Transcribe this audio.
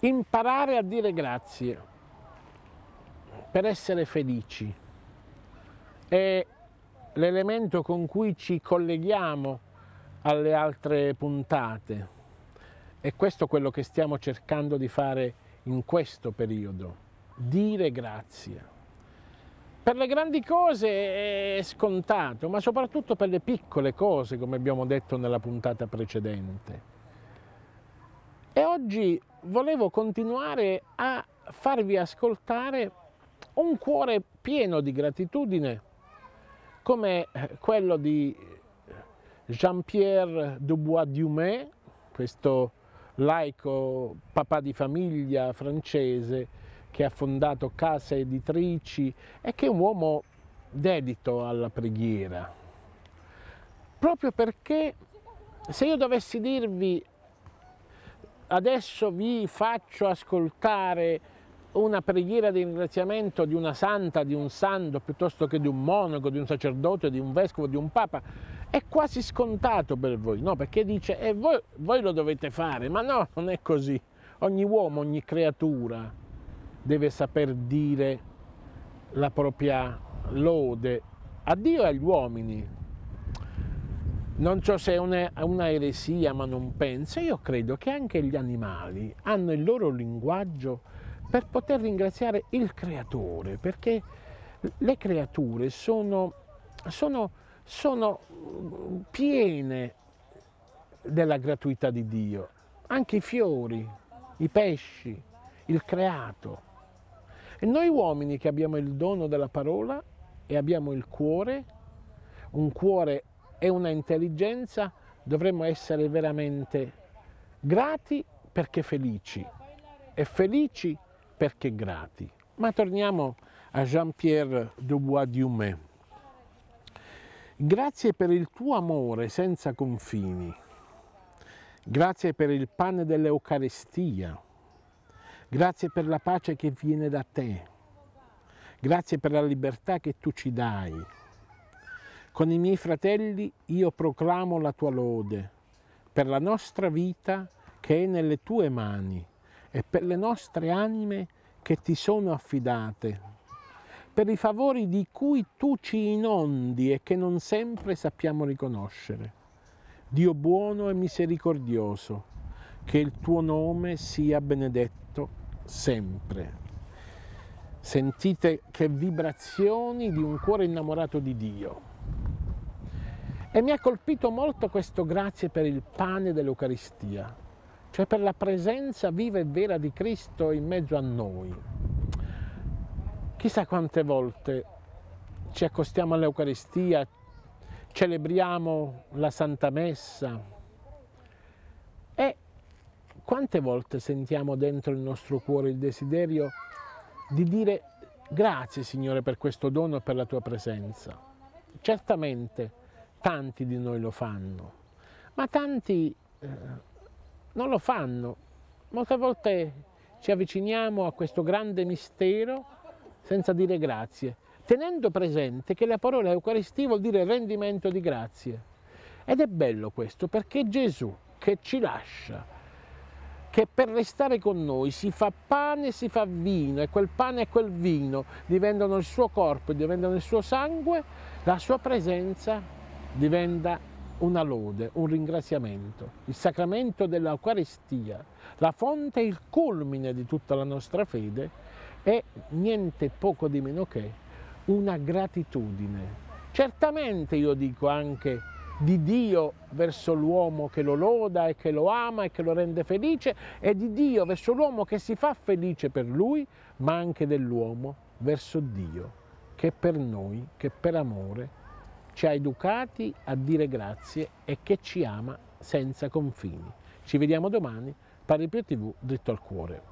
imparare a dire grazie per essere felici è l'elemento con cui ci colleghiamo alle altre puntate e questo è quello che stiamo cercando di fare in questo periodo, dire grazie. Per le grandi cose è scontato, ma soprattutto per le piccole cose, come abbiamo detto nella puntata precedente. E oggi volevo continuare a farvi ascoltare un cuore pieno di gratitudine, come eh, quello di Jean-Pierre Dubois-Dumais, questo laico papà di famiglia francese che ha fondato case editrici e che è un uomo dedito alla preghiera. Proprio perché se io dovessi dirvi Adesso vi faccio ascoltare una preghiera di ringraziamento di una santa, di un santo, piuttosto che di un monaco, di un sacerdote, di un vescovo, di un papa, è quasi scontato per voi, no? Perché dice, e eh, voi, voi lo dovete fare, ma no, non è così. Ogni uomo, ogni creatura deve saper dire la propria lode a Dio e agli uomini, non so se è una, una eresia, ma non penso. Io credo che anche gli animali hanno il loro linguaggio per poter ringraziare il creatore, perché le creature sono, sono, sono mm, piene della gratuità di Dio, anche i fiori, i pesci, il creato. E noi uomini che abbiamo il dono della parola e abbiamo il cuore, un cuore e una intelligenza dovremmo essere veramente grati perché felici e felici perché grati. Ma torniamo a Jean-Pierre Dubois-Dumais. Grazie per il tuo amore senza confini, grazie per il pane dell'Eucarestia, grazie per la pace che viene da te, grazie per la libertà che tu ci dai, con i miei fratelli io proclamo la tua lode per la nostra vita che è nelle tue mani e per le nostre anime che ti sono affidate, per i favori di cui tu ci inondi e che non sempre sappiamo riconoscere. Dio buono e misericordioso, che il tuo nome sia benedetto sempre. Sentite che vibrazioni di un cuore innamorato di Dio. E mi ha colpito molto questo grazie per il pane dell'Eucaristia, cioè per la presenza viva e vera di Cristo in mezzo a noi. Chissà quante volte ci accostiamo all'Eucaristia, celebriamo la Santa Messa e quante volte sentiamo dentro il nostro cuore il desiderio di dire grazie Signore per questo dono e per la tua presenza. Certamente tanti di noi lo fanno, ma tanti eh, non lo fanno. Molte volte ci avviciniamo a questo grande mistero senza dire grazie, tenendo presente che la parola Eucaristia vuol dire rendimento di grazie. Ed è bello questo perché Gesù che ci lascia che per restare con noi si fa pane e si fa vino e quel pane e quel vino diventano il suo corpo, e diventano il suo sangue, la sua presenza diventa una lode, un ringraziamento. Il sacramento dell'Eucaristia, la fonte e il culmine di tutta la nostra fede, è niente poco di meno che una gratitudine. Certamente io dico anche di Dio verso l'uomo che lo loda e che lo ama e che lo rende felice e di Dio verso l'uomo che si fa felice per lui, ma anche dell'uomo verso Dio, che per noi, che per amore, ci ha educati a dire grazie e che ci ama senza confini. Ci vediamo domani, Pari Più TV, dritto al cuore.